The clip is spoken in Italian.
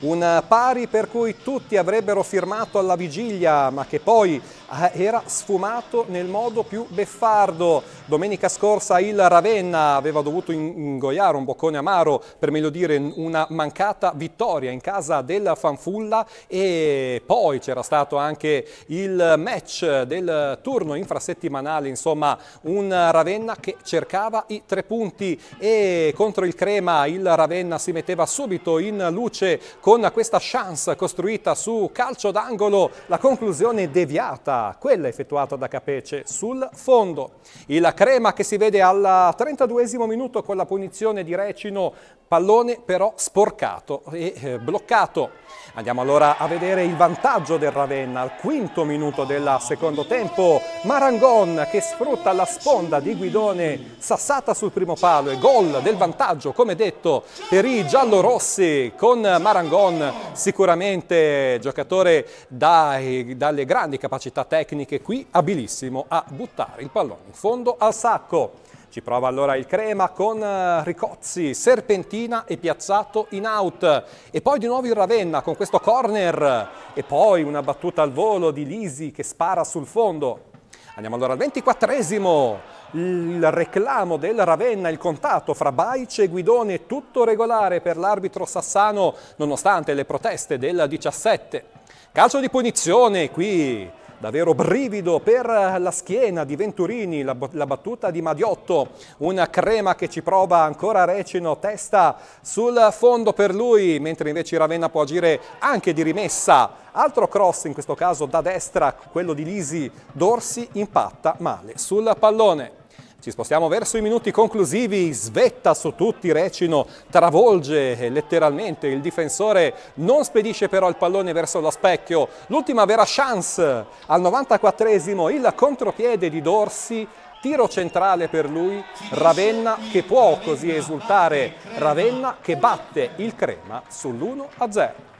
Un pari per cui tutti avrebbero firmato alla vigilia, ma che poi eh, era sfumato nel modo più beffardo. Domenica scorsa il Ravenna aveva dovuto ingoiare un boccone amaro, per meglio dire una mancata vittoria in casa del Fanfulla e poi c'era stato anche il match del turno infrasettimanale, insomma un Ravenna che cercava i tre punti e contro il Crema il Ravenna si metteva subito in luce con questa chance costruita su calcio d'angolo, la conclusione deviata quella effettuata da Capece sul fondo. Il Crema che si vede al 32 esimo minuto con la punizione di Recino, pallone però sporcato e eh, bloccato. Andiamo allora a vedere il vantaggio del Ravenna al quinto minuto del secondo tempo. Marangon che sfrutta la sponda di Guidone, sassata sul primo palo e gol del vantaggio, come detto, per i giallorossi con Marangon, sicuramente giocatore dai, dalle grandi capacità tecniche qui abilissimo a buttare il pallone in fondo al sacco. Ci prova allora il Crema con eh, Ricozzi, serpentina e piazzato in out. E poi di nuovo il Ravenna con questo corner. E poi una battuta al volo di Lisi che spara sul fondo. Andiamo allora al 24esimo. Il reclamo del Ravenna, il contatto fra Baice e Guidone, tutto regolare per l'arbitro Sassano, nonostante le proteste del 17. Calcio di punizione qui davvero brivido per la schiena di Venturini, la, la battuta di Madiotto, una crema che ci prova ancora Recino, testa sul fondo per lui, mentre invece Ravenna può agire anche di rimessa. Altro cross in questo caso da destra, quello di Lisi, Dorsi impatta male sul pallone. Ci spostiamo verso i minuti conclusivi, svetta su tutti Recino, travolge letteralmente il difensore, non spedisce però il pallone verso lo specchio. L'ultima vera chance al 94esimo, il contropiede di Dorsi, tiro centrale per lui, Ravenna che può così esultare, Ravenna che batte il Crema sull'1-0.